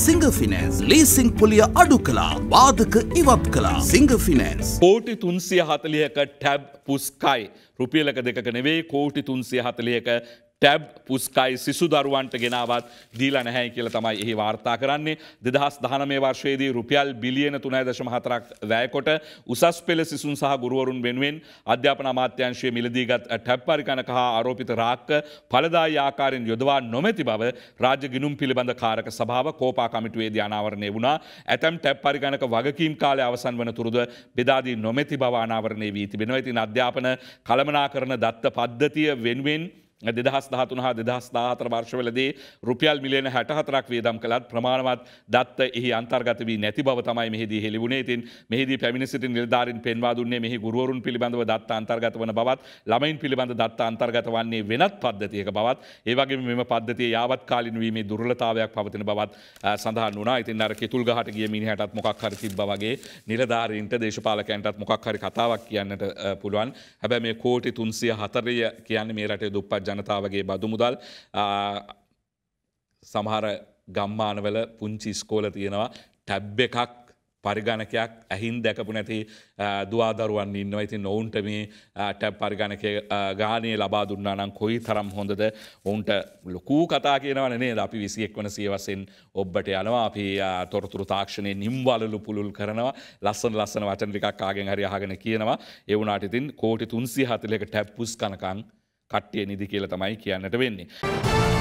සිංහ finance leasing පොලිය අඩු කලා බාධක ඉවත් කලා සිංහ ෆිනන්ස් කෝටි තුන්සිය හතලියක ටැබ් පුස්කයි රුපියලක දෙක නෙවේ කෝටි තුන්සිය හතලියක ටැබ් පුස්කයි සිසු දරුවන්ට ගෙනවත් දීලා නැහැයි කියල තමයි එහි වාර්තා කරන්නේ දෙදහස් දහනමේ වර්ශයේදී රුපියල් බිලියන තුනයි දශම හතරක් වැෑකොට උසස් පෙළ සිසුන් සහ ගුරුවරුන් වෙනුවෙන් අධ්‍යාපන අමාත්‍යංශය මිලදීගත් ටැබ් පරිකණක හා ආරෝපිත රාක්ක පලදායි ආකාරෙන් යොදවා නොමැති බව රාජ ගිනුම් පිළිබඳ කාරක සභාව කෝපා කමිටුවේද අනාවරණය වුණා ඇතැම් ටැබ් පරිගණක වගකීම් කාලය අවසන් වන තුරුද බෙදාදී නොමැති බව අනාවරණය වී තිබෙනවා ඉතින් අධ්‍යාපන කළමනා කරන දත්ත පද්ධතිය වෙනුවෙන් දෙදහස් දහතුන හා දෙදහස් දාහතර වර්ශවලදී රුපියල් මිලියන හැට හතරක් වේදම් කළත් ප්‍රමාණවත් දත්ත එහි අන්තර්ගත වී නැති බව තමයි මෙහිදී හෙළිබුණේ තින් මෙහිදී පැමිණිසිට නිලධාරින් පෙන්වා දුන්නේ මෙහි ගුරුවරුන් පිළිබඳව දත්ත අන්තර්ගත වන බවත් ළමයින් පිළිබඳ දත්ත අන්තර්ගත වන්නේ වෙනත් පද්ධතියක බවත් ඒවගේ මෙම පද්ධතිය යාවත් කාලින් වීමේ දුර්ලතාවයක් පවතින බවත් සඳහන් වුණා ඉතින් අර කිතුල් ගහට ගිය මිනිහටත් මොකක් හරි තිබ්බ වගේ නිලධාරීන්ට දේශපාලකයන්ටත් මොකක් හරි කතාවක් කියන්නට පුළුවන් හැබැයි මේ කෝටි තුන්සිය හතරය කියන්නේ මේ රටේ දුප්පත් ජන ජනතාවගේ බදු මුදල් සමහර ගම්මානවල පුංචි ස්කෝල තියෙනවා ටැබ් එකක් පරිගණකයක් ඇහින් දැකපු නැති දවාදරුවන් ඉන්නවා ඉතින් ඔවුන්ට මේ ටැබ් පරිගණක ගානය ලබා දුන්නානම් කොයි තරම් හොඳද ඔවුන්ට ලොකූ කතා කියනවන නේද අපි විසියෙක් වන සියවසෙන් ඔබ්බට යනවා අපි තොරතුරු තාක්ෂණය නිම්වලලු පුළුල් කරනවා ලස්සන ලස්සන වචන ටිකක් ආගෙන් හරි අහගෙන කියනවා එවුනාට ඉතින් කෝටි තුන්සිය හතලක ටැබ්පුස් කනකං කට්ටිය නිදි කියල තමයි කියන්නට වෙන්නේ.